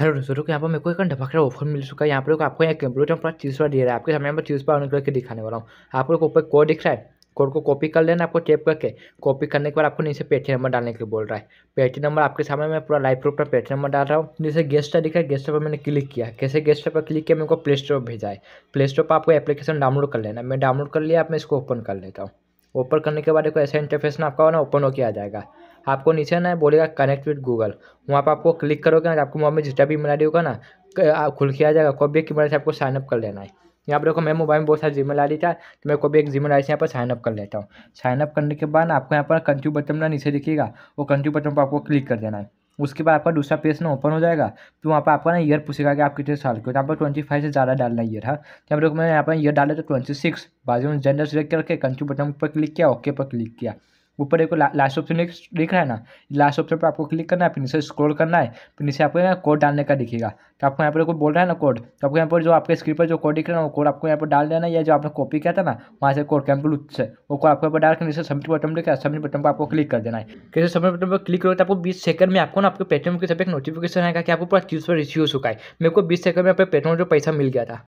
Hello दोस्तों यहाँ पर मेरे को एक ढपकड़ा ऑफर मिल चुका है यहाँ पर आपको यहाँ कंप्यूटर पर चीज़ पर दे रहा है आपके सामने पर चीज़ पर ऑन करके दिखाने वाला हूँ आपको ऊपर कोड दिख रहा है कोड को कॉपी कर लेना आपको टेप करके कॉपी करने के बाद आपको नीचे पेटी नंबर डालने के लिए बोल रहा है पेटी नंबर आपके सामने मैं पूरा लाइव प्रूफ पर पेटी नंबर डाल रहा हूँ जैसे गेस्ट दिख रहा है गेस्ट पर मैंने क्लिक किया कैसे गेस्ट पर क्लिक किया मेरे को प्ले स्टोर भेजा है प्ले स्टोर पर आपको एप्लीकेशन डाउनलोड कर लेना मैं डाउनलोड कर लिया आप मैं इसको ओपन कर लेता हूँ ओपन करने के बाद एक ऐसा इंटरफेस ना आपका ना ओपन होकर आ जाएगा आपको नीचे ना बोलेगा कनेक्ट विद गूगल वहाँ पर आपको क्लिक करोगे ना आपको मोबाइल में जितना भी मेमोरी होगा ना खुल के आ जाएगा कभी एक मेमोरी से आपको साइनअप कर लेना है यहाँ पर देखो मेरे मोबाइल में बहुत सारी जीमेल आई था तो मैं कोई भी एक जीमेल आई से यहाँ पर साइनअप कर लेता हूँ साइनअप करने के बाद आपको यहाँ पर कंट्यू बटन ना नीचे दिखेगा वो कंट्यू बटन पर आपको क्लिक कर देना है उसके बाद आपका दूसरा पेज ना ओपन हो जाएगा तो वहाँ पर आपका ना ईयर पूछेगा कि आप कितने साल के हो तो यहाँ पर ट्वेंटी फाइव से ज़्यादा डालना ईयर है हाँ। तो हम लोग मैंने यहाँ पर ईयर डाला तो ट्वेंटी सिक्स बाजू में जेंडर सेलेक्ट करके कंट्री बटन पर क्लिक किया ओके पर क्लिक किया ऊपर एक लास्ट ऑप्शन दिख रहा है ना लास्ट ऑप्शन पर आपको क्लिक करना है फिर नीचे स्क्रॉल करना है फिर नीचे आपको कोड डालने का दिखेगा तो आपको यहाँ पर कोई बोल रहा है ना कोड तो आपको यहाँ पर जो आपके स्क्रीन पर जो कोड दिख रहा है वो कोड आपको यहाँ पर डाल देना या जो आपने कॉपी किया था ना वहाँ से कोड कैंपल से वो कोड आपको यहाँ पर डाल कर नीचे सबमिट बटन दिखा सबमिट बटन पर आपको क्लिक कर देना है कैसे सबमिट बटन पर क्लिक करो तो आपको बीस सेकंड में आपको ना आपके पेटीएम के सब एक नोटिफिकेशन आएगा कि आपको पूरा चीज़ पर रिसीव हो चुका है मेरे को बीस सेकंड में आपको पेटीएम जो पैसा मिल गया था